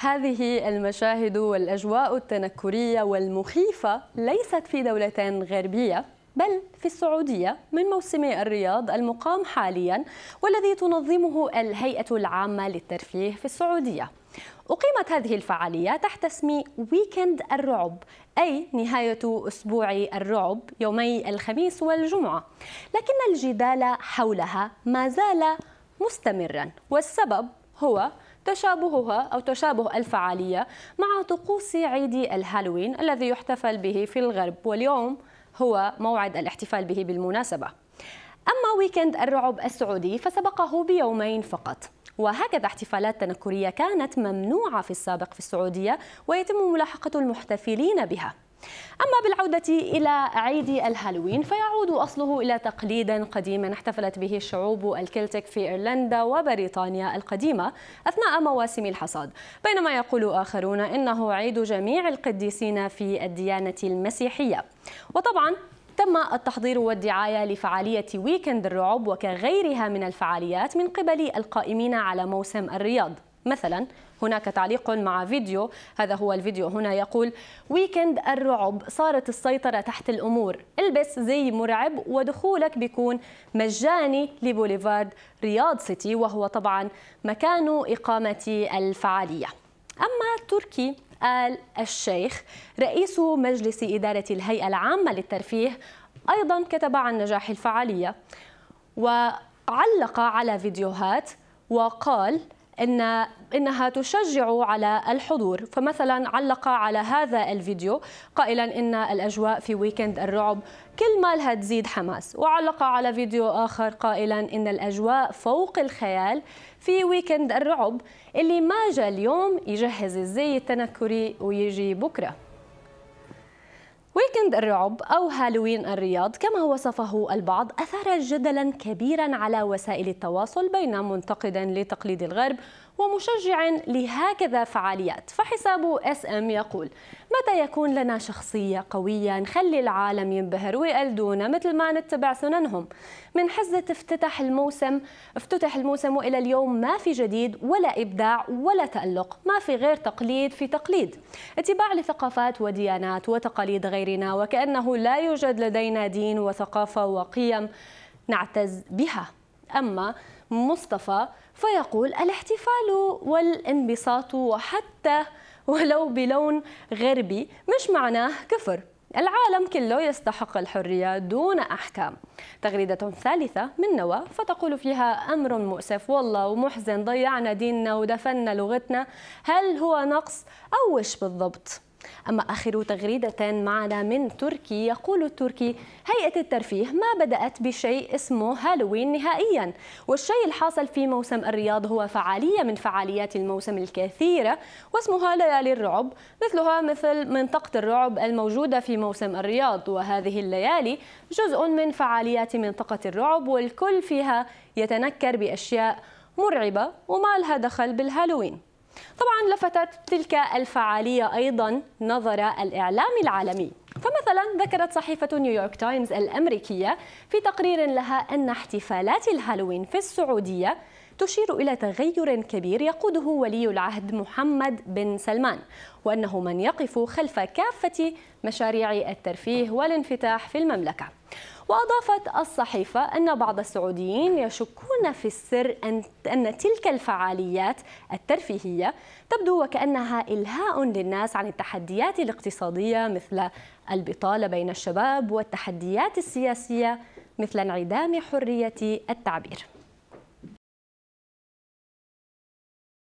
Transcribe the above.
هذه المشاهد والأجواء التنكرية والمخيفة ليست في دولتين غربية بل في السعودية من موسم الرياض المقام حاليا والذي تنظمه الهيئة العامة للترفيه في السعودية أقيمت هذه الفعالية تحت اسم ويكند الرعب أي نهاية أسبوع الرعب يومي الخميس والجمعة لكن الجدال حولها ما زال مستمرا والسبب هو تشابهها أو تشابه الفعالية مع طقوس عيد الهالوين الذي يحتفل به في الغرب واليوم هو موعد الاحتفال به بالمناسبة أما ويكند الرعب السعودي فسبقه بيومين فقط وهكذا احتفالات تنكرية كانت ممنوعة في السابق في السعودية ويتم ملاحقة المحتفلين بها أما بالعودة إلى عيد الهالوين فيعود أصله إلى تقليد قديم احتفلت به الشعوب الكلتك في إيرلندا وبريطانيا القديمة أثناء مواسم الحصاد بينما يقول آخرون إنه عيد جميع القديسين في الديانة المسيحية وطبعا تم التحضير والدعاية لفعالية ويكند الرعب وكغيرها من الفعاليات من قبل القائمين على موسم الرياض مثلا هناك تعليق مع فيديو هذا هو الفيديو هنا يقول ويكند الرعب صارت السيطرة تحت الأمور البس زي مرعب ودخولك بيكون مجاني لبوليفارد رياض سيتي وهو طبعا مكان إقامة الفعالية أما تركي آل الشيخ رئيس مجلس إدارة الهيئة العامة للترفيه أيضا كتب عن نجاح الفعالية وعلق على فيديوهات وقال إن إنها تشجع على الحضور فمثلا علق على هذا الفيديو قائلا إن الأجواء في ويكند الرعب كل مالها تزيد حماس وعلق على فيديو آخر قائلا إن الأجواء فوق الخيال في ويكند الرعب اللي ما جاء اليوم يجهز الزي التنكري ويجي بكره ويكند الرعب أو هالوين الرياض كما وصفه البعض أثار جدلا كبيرا على وسائل التواصل بين منتقد لتقليد الغرب ومشجع لهكذا فعاليات فحساب اس ام يقول متى يكون لنا شخصية قوية نخلي العالم ينبهر ويقلدونا مثل ما نتبع سننهم من حزة افتتح الموسم افتتح الموسم وإلى اليوم ما في جديد ولا إبداع ولا تألق ما في غير تقليد في تقليد اتباع لثقافات وديانات وتقاليد غيرنا وكأنه لا يوجد لدينا دين وثقافة وقيم نعتز بها أما مصطفى فيقول الاحتفال والانبساط وحتى ولو بلون غربي مش معناه كفر العالم كله يستحق الحرية دون أحكام تغريدة ثالثة من نوى فتقول فيها أمر مؤسف والله ومحزن ضيعنا ديننا ودفنا لغتنا هل هو نقص أو وش بالضبط؟ أما آخر تغريدة معنا من تركي يقول التركي هيئة الترفيه ما بدأت بشيء اسمه هالوين نهائيا والشيء الحاصل في موسم الرياض هو فعالية من فعاليات الموسم الكثيرة واسمها ليالي الرعب مثلها مثل منطقة الرعب الموجودة في موسم الرياض وهذه الليالي جزء من فعاليات منطقة الرعب والكل فيها يتنكر بأشياء مرعبة وما لها دخل بالهالوين طبعا لفتت تلك الفعالية أيضا نظر الإعلام العالمي فمثلا ذكرت صحيفة نيويورك تايمز الأمريكية في تقرير لها أن احتفالات الهالوين في السعودية تشير إلى تغير كبير يقوده ولي العهد محمد بن سلمان وأنه من يقف خلف كافة مشاريع الترفيه والانفتاح في المملكة وأضافت الصحيفة أن بعض السعوديين يشكون في السر أن, تلك الفعاليات الترفيهية تبدو وكأنها إلهاء للناس عن التحديات الاقتصادية مثل البطالة بين الشباب والتحديات السياسية مثل انعدام حرية التعبير